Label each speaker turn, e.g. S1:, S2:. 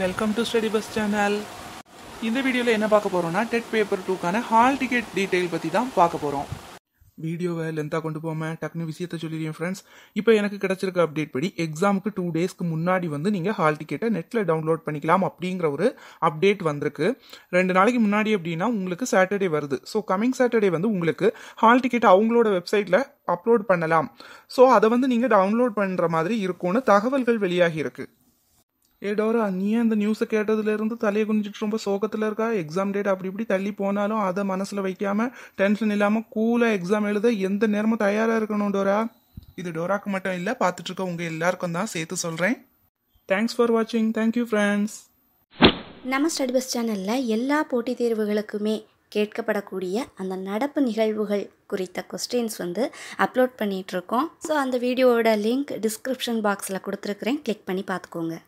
S1: welcome to study bus channel இந்த வீடியோவில் என்ன பார்க்க போகிறோம்னா டெட் பேப்பர் டூக்கான ஹால் டிக்கெட் டீட்டெயில் பற்றி தான் பார்க்க போகிறோம் வீடியோவை லென்த்தாக கொண்டு போகாமல் டக்குனு விஷயத்தை சொல்லிடுறேன் ஃப்ரெண்ட்ஸ் இப்போ எனக்கு கிடச்சிருக்க அப்டேட் படி எக்ஸாமுக்கு டூ டேஸ்க்கு முன்னாடி வந்து நீங்கள் ஹால் டிக்கெட்டை நெட்டில் டவுன்லோட் பண்ணிக்கலாம் அப்படிங்கிற ஒரு அப்டேட் வந்திருக்கு ரெண்டு நாளைக்கு முன்னாடி அப்படின்னா உங்களுக்கு சாட்டர்டே வருது ஸோ கமிங் சாட்டர்டே வந்து உங்களுக்கு ஹால் டிக்கெட் அவங்களோட வெப்சைட்டில் அப்லோட் பண்ணலாம் ஸோ அதை வந்து நீங்கள் டவுன்லோட் பண்ணுற மாதிரி இருக்கும்னு தகவல்கள் வெளியாகி இருக்குது ஏ டோரா நீ அந்த நியூஸை கேட்டதுலேருந்து தலையை குனிஞ்சிட்டு ரொம்ப சோகத்தில் இருக்கா எக்ஸாம் டேட் அப்படி இப்படி தள்ளி போனாலும் அதை மனசில் வைக்காமல் டென்ஷன் இல்லாமல் கூலாக எக்ஸாம் எழுத எந்த நேரமும் தயாராக இருக்கணும் டோரா இது டோராக்கு மட்டும் இல்லை இருக்க உங்கள் எல்லாருக்கும் தான் சேர்த்து சொல்கிறேன் தேங்க்ஸ் ஃபார் வாட்சிங் தேங்க்யூ ஃப்ரெண்ட்ஸ்
S2: நம்ம ஸ்டடி பஸ் சேனலில் எல்லா போட்டித் தேர்வுகளுக்குமே கேட்கப்படக்கூடிய அந்த நடப்பு நிகழ்வுகள் குறித்த கொஸ்டின்ஸ் வந்து அப்லோட் பண்ணிகிட்ருக்கோம் ஸோ அந்த வீடியோவோட லிங்க் டிஸ்கிரிப்ஷன் பாக்ஸில் கொடுத்துருக்குறேன் கிளிக் பண்ணி பார்த்துக்கோங்க